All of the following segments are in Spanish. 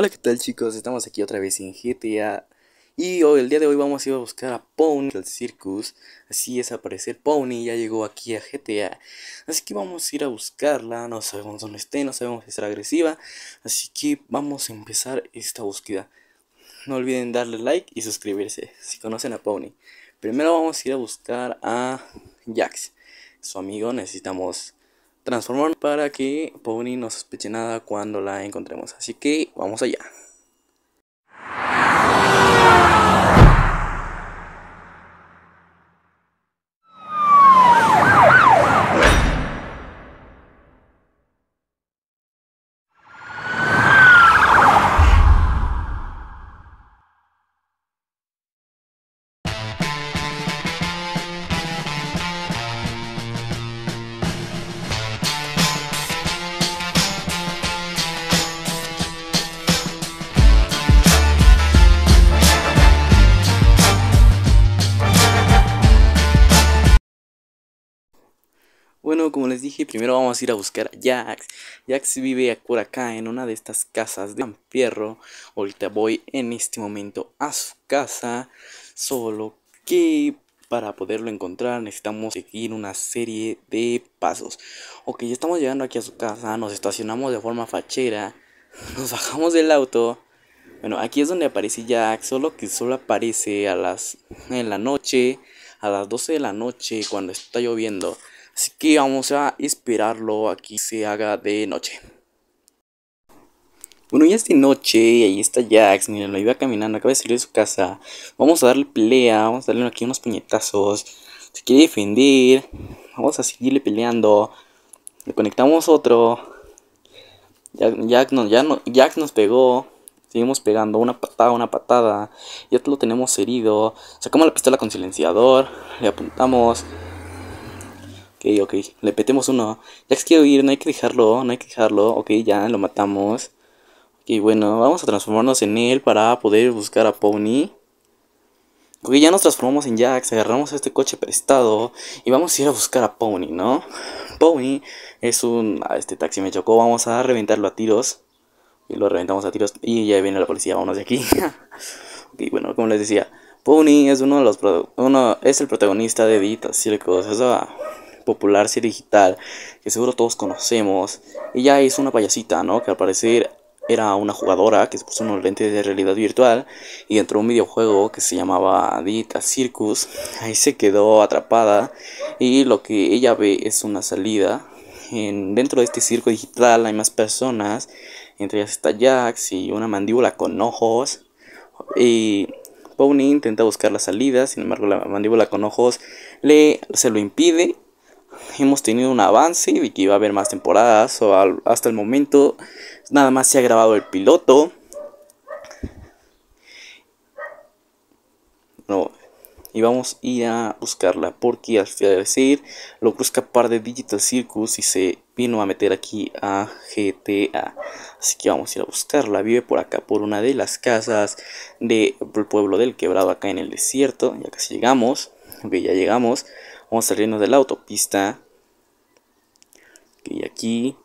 Hola, ¿qué tal chicos? Estamos aquí otra vez en GTA y hoy, el día de hoy vamos a ir a buscar a Pony del Circus. Así es, aparecer Pony ya llegó aquí a GTA. Así que vamos a ir a buscarla, no sabemos dónde esté, no sabemos si será agresiva. Así que vamos a empezar esta búsqueda. No olviden darle like y suscribirse si conocen a Pony. Primero vamos a ir a buscar a Jax, su amigo. Necesitamos Transformar para que Pony no sospeche nada cuando la encontremos. Así que vamos allá. Bueno, como les dije, primero vamos a ir a buscar a Jax. Jax vive por acá en una de estas casas de San Fierro Ahorita voy en este momento a su casa, solo que para poderlo encontrar necesitamos seguir una serie de pasos. Ok, ya estamos llegando aquí a su casa, nos estacionamos de forma fachera, nos bajamos del auto. Bueno, aquí es donde aparece Jax, solo que solo aparece a las en la noche, a las 12 de la noche cuando está lloviendo. Así que vamos a esperarlo aquí se haga de noche. Bueno, ya es de noche, y ahí está Jax, miren, lo iba caminando, acaba de salir de su casa. Vamos a darle pelea, vamos a darle aquí unos puñetazos. Se quiere defender, vamos a seguirle peleando. Le conectamos otro. Jax no, ya no, nos pegó. Seguimos pegando una patada, una patada. Ya lo tenemos herido. Sacamos la pistola con silenciador. Le apuntamos. Ok, ok, le petemos uno. Jax quiero ir, no hay que dejarlo, no hay que dejarlo. Ok, ya, lo matamos. Ok, bueno, vamos a transformarnos en él para poder buscar a Pony. Ok, ya nos transformamos en Jax, agarramos este coche prestado y vamos a ir a buscar a Pony, ¿no? Pony es un... Ah, este taxi me chocó, vamos a reventarlo a tiros. Y lo reventamos a tiros y ya viene la policía, vámonos de aquí. ok, bueno, como les decía, Pony es uno de los... Uno, es el protagonista de Dita Circus eso popular serie digital que seguro todos conocemos. Ella es una payasita, ¿no? Que al parecer era una jugadora que se puso unos lentes de realidad virtual y entró a un videojuego que se llamaba Dita Circus. Ahí se quedó atrapada y lo que ella ve es una salida. dentro de este circo digital hay más personas, entre ellas está Jax y una mandíbula con ojos. Y Pony intenta buscar la salida, sin embargo la mandíbula con ojos le, se lo impide hemos tenido un avance vi que iba a haber más temporadas. O hasta el momento nada más se ha grabado el piloto. No, y vamos a ir a buscarla porque al decir Lo busca par de Digital Circus y se vino a meter aquí a GTA. Así que vamos a ir a buscarla. Vive por acá, por una de las casas del pueblo del quebrado acá en el desierto. Ya casi llegamos. Ok, ya llegamos. Vamos saliendo de la autopista. Y aquí.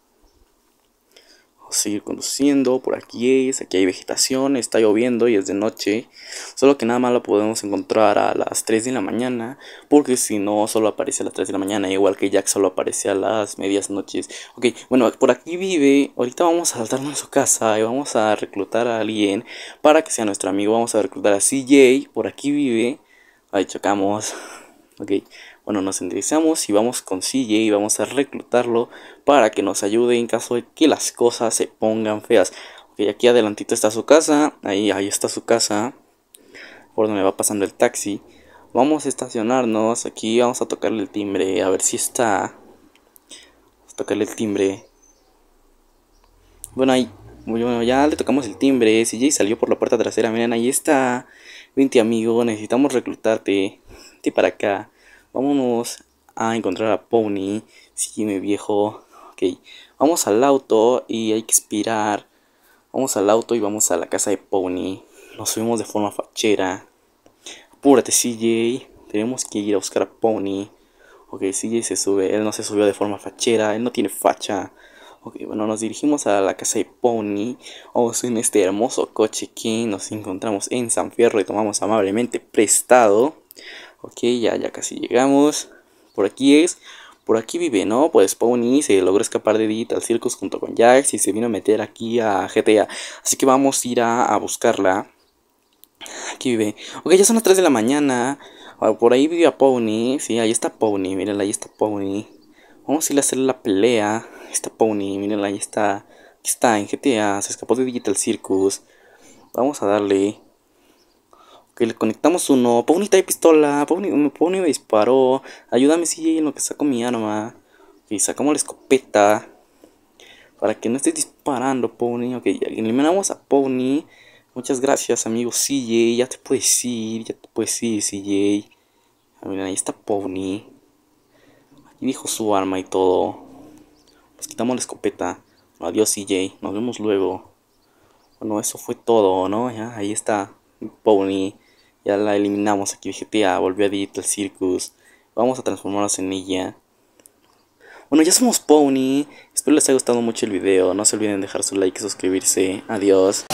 Vamos a seguir conduciendo. Por aquí es. Aquí hay vegetación. Está lloviendo y es de noche. Solo que nada más lo podemos encontrar a las 3 de la mañana. Porque si no, solo aparece a las 3 de la mañana. Igual que Jack solo aparece a las medias noches. Ok, bueno, por aquí vive. Ahorita vamos a saltarnos a su casa. Y vamos a reclutar a alguien. Para que sea nuestro amigo. Vamos a reclutar a CJ. Por aquí vive. Ahí chocamos. Ok, bueno, nos enderezamos y vamos con CJ y vamos a reclutarlo para que nos ayude en caso de que las cosas se pongan feas. Ok, aquí adelantito está su casa. Ahí, ahí está su casa. Por donde va pasando el taxi. Vamos a estacionarnos. Aquí vamos a tocarle el timbre. A ver si está. Vamos a tocarle el timbre. Bueno, ahí bueno, ya le tocamos el timbre. CJ salió por la puerta trasera. Miren, ahí está. Vente, amigo. Necesitamos reclutarte. Vente para acá. Vamos a encontrar a Pony. Sígueme, viejo. Ok, vamos al auto y hay que expirar. Vamos al auto y vamos a la casa de Pony. Nos subimos de forma fachera. Apúrate, CJ. Tenemos que ir a buscar a Pony. Ok, CJ se sube. Él no se subió de forma fachera. Él no tiene facha. Ok, bueno, nos dirigimos a la casa de Pony. Vamos en este hermoso coche que nos encontramos en San Fierro y tomamos amablemente prestado. Ok, ya, ya casi llegamos. Por aquí es. Por aquí vive, ¿no? Pues Pony se logró escapar de Digital Circus junto con Jax y se vino a meter aquí a GTA. Así que vamos a ir a, buscarla. Aquí vive. Ok, ya son las 3 de la mañana. Ah, por ahí vive a Pony. Sí, ahí está Pony. Miren, ahí está Pony. Vamos a ir a hacer la pelea. Ahí está Pony. Miren, ahí está. Aquí está en GTA. Se escapó de Digital Circus. Vamos a darle que le conectamos uno. Pony de pistola, Pony, me disparó. Ayúdame CJ en lo que saco mi arma. Y sacamos la escopeta. Para que no estés disparando, Pony. Ok, eliminamos a Pony. Muchas gracias, amigo CJ. Ya te puedes ir, ya te puedes ir, CJ. A ah, ver, ahí está Pony. Aquí dijo su arma y todo. Nos quitamos la escopeta. Adiós, CJ. Nos vemos luego. Bueno, eso fue todo, ¿no? Ya, ahí está Pony. Ya la eliminamos aquí. VGTA. volvió a Digital Circus. Vamos a transformarnos en ella. Bueno, ya somos Pony. Espero les haya gustado mucho el video. No se olviden dejar su like y suscribirse. Adiós.